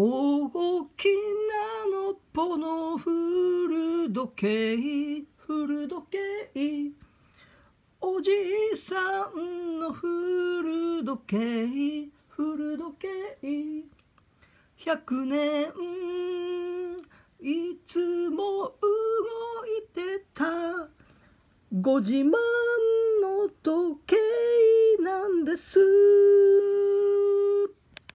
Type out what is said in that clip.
大きなのこの古時計古時計おじいさんの古時計古時計100年いつも動いてたご自慢の時計なんです